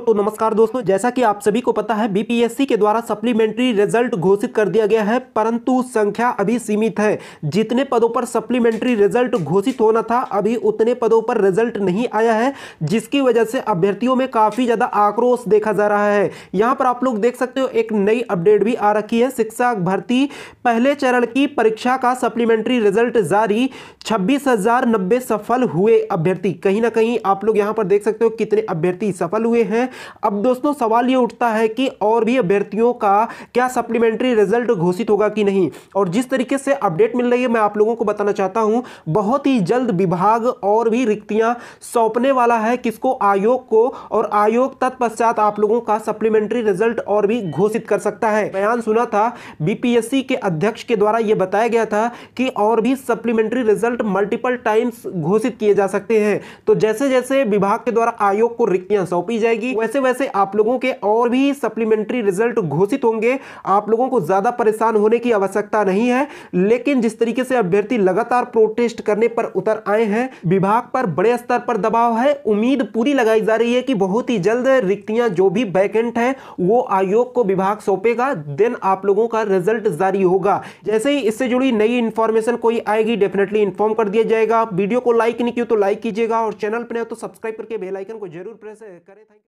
तो नमस्कार दोस्तों जैसा कि आप सभी को पता है बीपीएससी के द्वारा सप्लीमेंट्री रिजल्ट घोषित कर दिया गया है परंतु संख्या अभी सीमित है जितने पदों पर सप्लीमेंट्री रिजल्ट घोषित होना था अभी उतने पदों पर रिजल्ट नहीं आया है जिसकी वजह से अभ्यर्थियों में काफ़ी ज़्यादा आक्रोश देखा जा रहा है यहाँ पर आप लोग देख सकते हो एक नई अपडेट भी आ रखी है शिक्षा भर्ती पहले चरण की परीक्षा का सप्लीमेंट्री रिजल्ट जारी छब्बीस सफल हुए अभ्यर्थी कहीं ना कहीं आप लोग यहाँ पर देख सकते हो कितने अभ्यर्थी सफल हुए हैं हैं अब दोस्तों सवाल ये उठता है कि और भी अभ्यर्थियों का क्या सप्लीमेंट्री रिजल्ट घोषित होगा कि नहीं और जिस तरीके से अपडेट मिल रही है मैं आप लोगों को बताना चाहता हूँ बहुत ही जल्द विभाग और भी रिक्तियाँ सौंपने वाला है किसको आयोग को और आयोग तत्पश्चात आप लोगों का सप्लीमेंट्री रिजल्ट और भी घोषित कर सकता है बयान सुना था बीपीएससी के अध्यक्ष के द्वारा यह बताया गया था कि और भी सप्लीमेंट्री रिजल्ट मल्टीपल टाइम्स घोषित किए जा सकते हैं तो जैसे जैसे विभाग के द्वारा आयोग को रिक्तियां सौंपी जाएगी होगी वैसे वैसे आप लोगों के और भी सप्लीमेंट्री रिजल्ट घोषित होंगे आप लोगों को ज़्यादा परेशान होने की आवश्यकता नहीं है लेकिन जिस तरीके से अभ्यर्थी लगातार प्रोटेस्ट करने पर उतर आए हैं विभाग पर बड़े स्तर पर दबाव है उम्मीद पूरी लगाई जा रही है कि बहुत ही जल्द रिक्तियां जो भी वैकेंट है वो आयोग को विभाग सौंपेगा देन आप लोगों का रिजल्ट जारी होगा जैसे ही इससे जुड़ी नई इंफॉर्मेशन कोई आएगी डेफिनेटली इन्फॉर्म कर दिया जाएगा वीडियो को लाइक नहीं किया तो लाइक कीजिएगा और चैनल पर नहीं तो सब्सक्राइब करके बेलाइकन को जरूर प्रेस करें